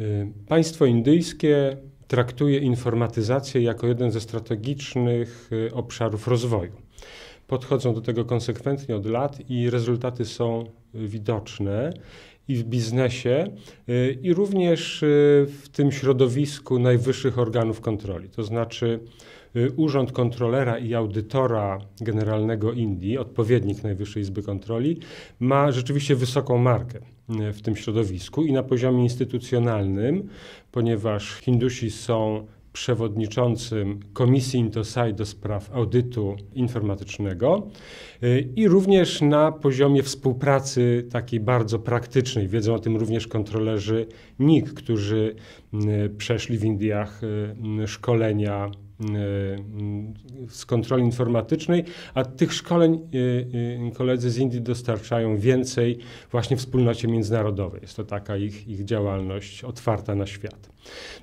Y, państwo indyjskie traktuje informatyzację jako jeden ze strategicznych y, obszarów rozwoju podchodzą do tego konsekwentnie od lat i rezultaty są widoczne i w biznesie, y, i również y, w tym środowisku najwyższych organów kontroli. To znaczy, y, Urząd Kontrolera i Audytora Generalnego Indii, odpowiednik Najwyższej Izby Kontroli, ma rzeczywiście wysoką markę w tym środowisku i na poziomie instytucjonalnym, ponieważ Hindusi są przewodniczącym Komisji Intosai do spraw audytu informatycznego y, i również na poziomie współpracy takiej bardzo praktycznej. Wiedzą o tym również kontrolerzy NIK, którzy y, przeszli w Indiach y, szkolenia Y, y, z kontroli informatycznej, a tych szkoleń y, koledzy z Indii dostarczają więcej właśnie wspólnocie międzynarodowej. Jest to taka ich, ich działalność otwarta na świat.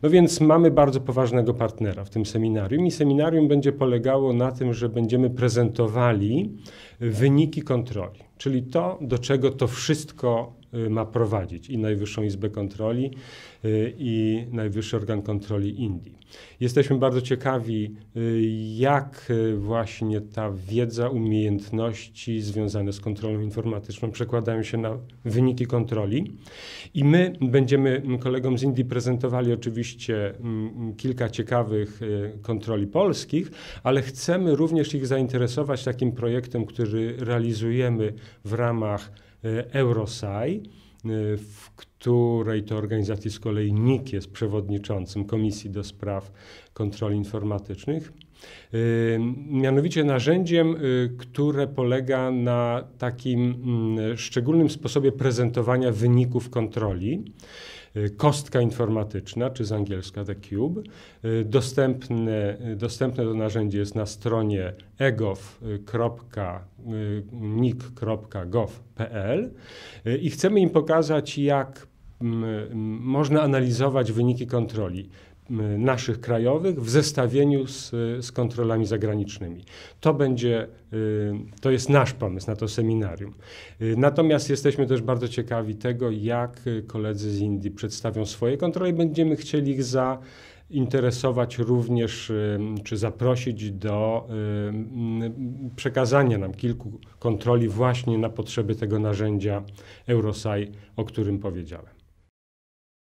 No więc mamy bardzo poważnego partnera w tym seminarium i seminarium będzie polegało na tym, że będziemy prezentowali wyniki kontroli, czyli to, do czego to wszystko y, ma prowadzić i Najwyższą Izbę Kontroli y, i Najwyższy Organ Kontroli Indii. Jesteśmy bardzo ciekawi, y, jak właśnie ta wiedza, umiejętności związane z kontrolą informatyczną przekładają się na wyniki kontroli. I my będziemy kolegom z Indii prezentowali oczywiście kilka ciekawych kontroli polskich, ale chcemy również ich zainteresować takim projektem, który który realizujemy w ramach e, Eurosai, e, w której to organizacji z kolei NIK jest przewodniczącym Komisji do Spraw Kontroli Informatycznych. E, mianowicie narzędziem, które polega na takim mm, szczególnym sposobie prezentowania wyników kontroli. Y, kostka informatyczna, czy z angielska The Cube. Y, dostępne, y, dostępne to narzędzie jest na stronie egov.nik.gov.pl i chcemy im pokazać, jak mm, można analizować wyniki kontroli naszych krajowych w zestawieniu z, z kontrolami zagranicznymi. To będzie, y, to jest nasz pomysł na to seminarium. Y, natomiast jesteśmy też bardzo ciekawi tego, jak koledzy z Indii przedstawią swoje kontrole i będziemy chcieli ich za interesować również, y, czy zaprosić do przekazania nam kilku kontroli właśnie na potrzeby tego narzędzia Eurosai, o którym powiedziałem.